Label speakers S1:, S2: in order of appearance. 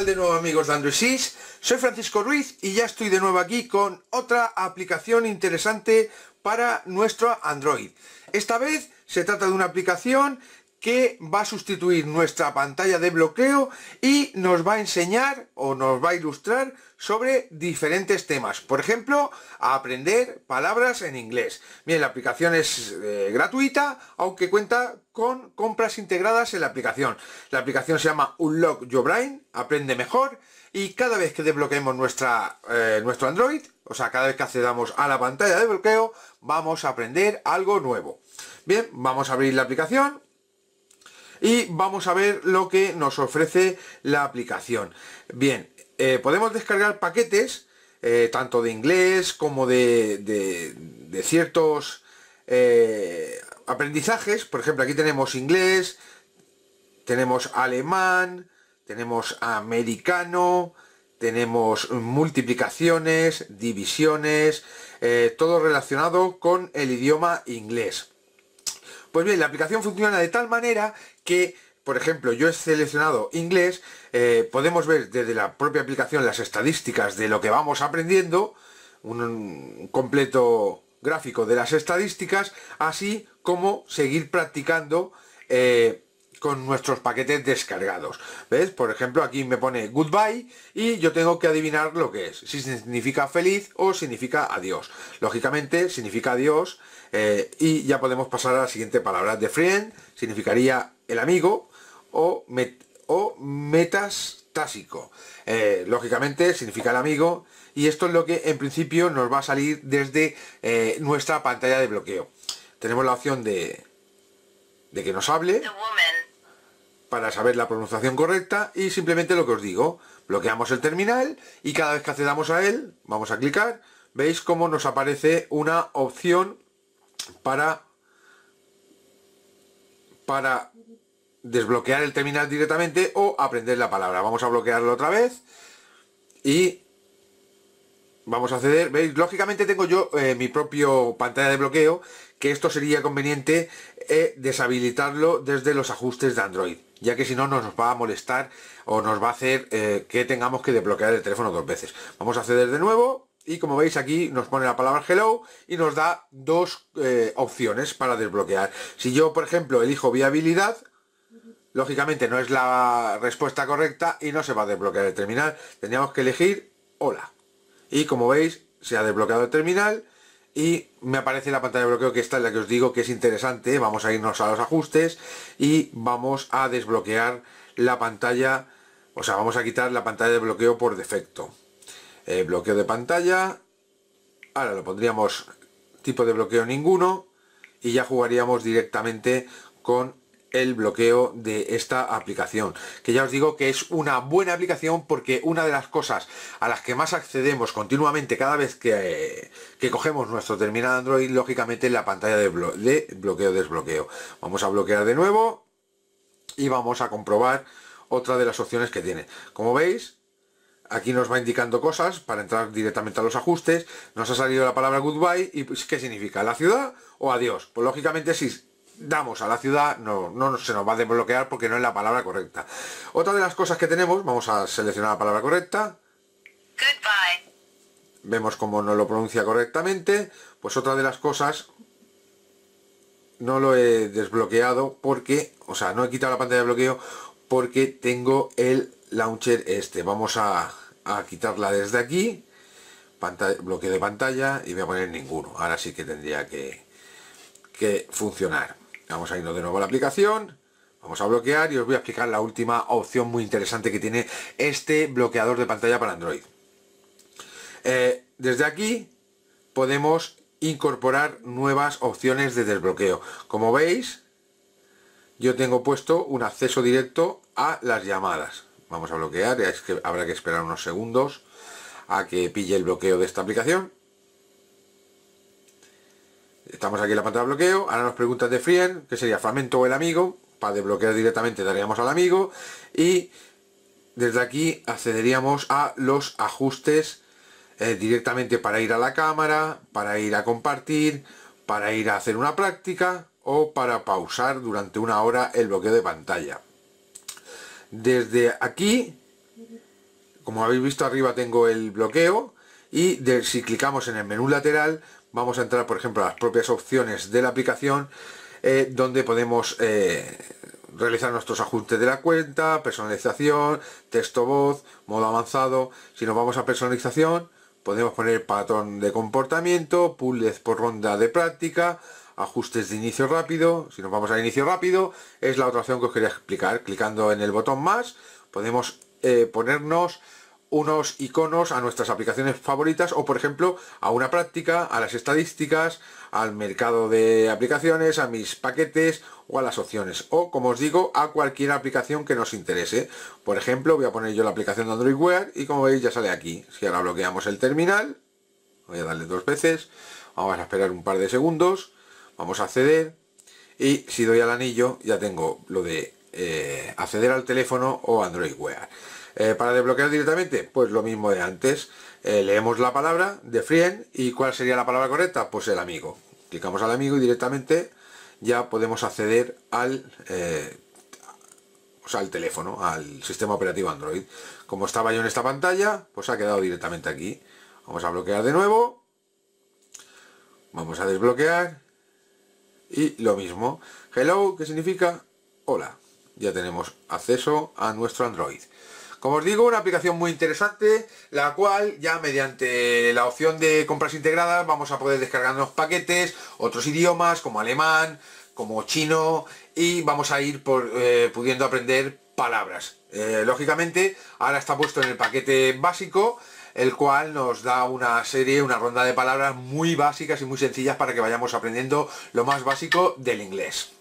S1: de nuevo amigos de Android 6? Soy Francisco Ruiz y ya estoy de nuevo aquí con otra aplicación interesante para nuestro Android. Esta vez se trata de una aplicación que va a sustituir nuestra pantalla de bloqueo y nos va a enseñar o nos va a ilustrar sobre diferentes temas. Por ejemplo, aprender palabras en inglés. Bien, la aplicación es eh, gratuita, aunque cuenta con compras integradas en la aplicación. La aplicación se llama Unlock Your Brain, aprende mejor, y cada vez que desbloqueemos nuestra, eh, nuestro Android, o sea, cada vez que accedamos a la pantalla de bloqueo, vamos a aprender algo nuevo. Bien, vamos a abrir la aplicación y vamos a ver lo que nos ofrece la aplicación. Bien, eh, podemos descargar paquetes, eh, tanto de inglés como de, ciertos eh, aprendizajes. Por ejemplo, aquí tenemos inglés, tenemos alemán, tenemos americano, tenemos multiplicaciones, divisiones, todo relacionado con el idioma inglés. Pues bien, la aplicación funciona de tal manera que por ejemplo, yo he seleccionado inglés, eh, podemos ver desde la propia aplicación las estadísticas de lo que vamos aprendiendo, un, completo gráfico de las estadísticas, así como seguir practicando eh, con nuestros paquetes descargados. ¿Ves? Por ejemplo, aquí me pone goodbye y yo tengo que adivinar lo que es. Si significa feliz o significa adiós. Lógicamente significa adiós eh, y ya podemos pasar a la siguiente palabra. de friend significaría el amigo o, met metas eh, lógicamente significa el amigo y esto es lo que en principio nos va a salir desde eh, nuestra pantalla de bloqueo. Tenemos la opción de, de que nos hable para saber la pronunciación correcta y simplemente lo que os digo, bloqueamos el terminal y cada vez que accedamos a él, vamos a clicar, veis cómo nos aparece una opción para, para desbloquear el terminal directamente o aprender la palabra. Vamos a bloquearlo otra vez y vamos a acceder, veis, lógicamente tengo yo eh, mi propio pantalla de bloqueo, que esto sería conveniente eh, deshabilitarlo desde los ajustes de Android ya que si no nos va a molestar o nos va a hacer eh, que tengamos que desbloquear el teléfono dos veces. Vamos a acceder de nuevo y como veis aquí nos pone la palabra hello y nos da dos eh, opciones para desbloquear. Si yo, por ejemplo, elijo viabilidad, lógicamente no es la respuesta correcta y no se va a desbloquear el terminal. Tendríamos que elegir hola. Y como veis, se ha desbloqueado el terminal y me aparece la pantalla de bloqueo que está en la que os digo que es interesante vamos a irnos a los ajustes y vamos a desbloquear la pantalla o sea vamos a quitar la pantalla de bloqueo por defecto eh, bloqueo de pantalla ahora lo pondríamos tipo de bloqueo ninguno y ya jugaríamos directamente con el bloqueo de esta aplicación que ya os digo que es una buena aplicación porque una de las cosas a las que más accedemos continuamente cada vez que, cogemos nuestro terminal Android lógicamente la pantalla de, de bloqueo desbloqueo vamos a bloquear de nuevo y vamos a comprobar otra de las opciones que tiene como veis aquí nos va indicando cosas para entrar directamente a los ajustes. Nos ha salido la palabra goodbye y pues, ¿qué significa? ¿La ciudad o adiós? Pues lógicamente si damos a la ciudad no, no se nos va a desbloquear porque no es la palabra correcta. Otra de las cosas que tenemos, vamos a seleccionar la palabra correcta. Vemos como no lo pronuncia correctamente. Pues otra de las cosas no lo he desbloqueado porque, o sea, no he quitado la pantalla de bloqueo porque tengo el launcher este. Vamos a, quitarla desde aquí. Pantalla, bloqueo de pantalla y voy a poner ninguno. Ahora sí que tendría que, que funcionar. Vamos a irnos de nuevo a la aplicación. Vamos a bloquear y os voy a explicar la última opción muy interesante que tiene este bloqueador de pantalla para Android. Eh, desde aquí podemos incorporar nuevas opciones de desbloqueo. Como veis, yo tengo puesto un acceso directo a las llamadas. Vamos a bloquear, es que habrá que esperar unos segundos a que pille el bloqueo de esta aplicación estamos aquí en la pantalla de bloqueo, ahora nos preguntas de friend, que sería famento o el amigo, para desbloquear directamente daríamos al amigo, y desde aquí accederíamos a los ajustes eh, directamente para ir a la cámara, para ir a compartir, para ir a hacer una práctica o para pausar durante una hora el bloqueo de pantalla. Desde aquí, como habéis visto arriba tengo el bloqueo, y si clicamos en el menú lateral vamos a entrar por ejemplo a las propias opciones de la aplicación eh, donde podemos eh, realizar nuestros ajustes de la cuenta, personalización, texto voz, modo avanzado. Si nos vamos a personalización, podemos poner patrón de comportamiento, puzzles por ronda de práctica, ajustes de inicio rápido. Si nos vamos a inicio rápido, es la otra opción que os quería explicar. Clicando en el botón más, podemos eh, ponernos unos iconos a nuestras aplicaciones favoritas o por ejemplo a una práctica, a las estadísticas, al mercado de aplicaciones, a mis paquetes o a las opciones o como os digo a cualquier aplicación que nos interese por ejemplo voy a poner yo la aplicación de Android Wear y como veis ya sale aquí si ahora bloqueamos el terminal voy a darle dos veces vamos a esperar un par de segundos vamos a acceder y si doy al anillo ya tengo lo de eh, acceder al teléfono o Android Wear eh, para desbloquear directamente, pues lo mismo de antes. Eh, leemos la palabra de friend y cuál sería la palabra correcta, pues el amigo. Clicamos al amigo y directamente ya podemos acceder al, eh, al teléfono, al sistema operativo Android. Como estaba yo en esta pantalla, pues ha quedado directamente aquí. Vamos a bloquear de nuevo. Vamos a desbloquear. Y lo mismo. Hello, que significa hola. Ya tenemos acceso a nuestro Android. Como os digo, una aplicación muy interesante, la cual ya mediante la opción de compras integradas vamos a poder descargarnos paquetes, otros idiomas como alemán, como chino y vamos a ir eh, pudiendo aprender palabras. Eh, lógicamente, ahora está puesto en el paquete básico, el cual nos da una serie, una ronda de palabras muy básicas y muy sencillas para que vayamos aprendiendo lo más básico del inglés.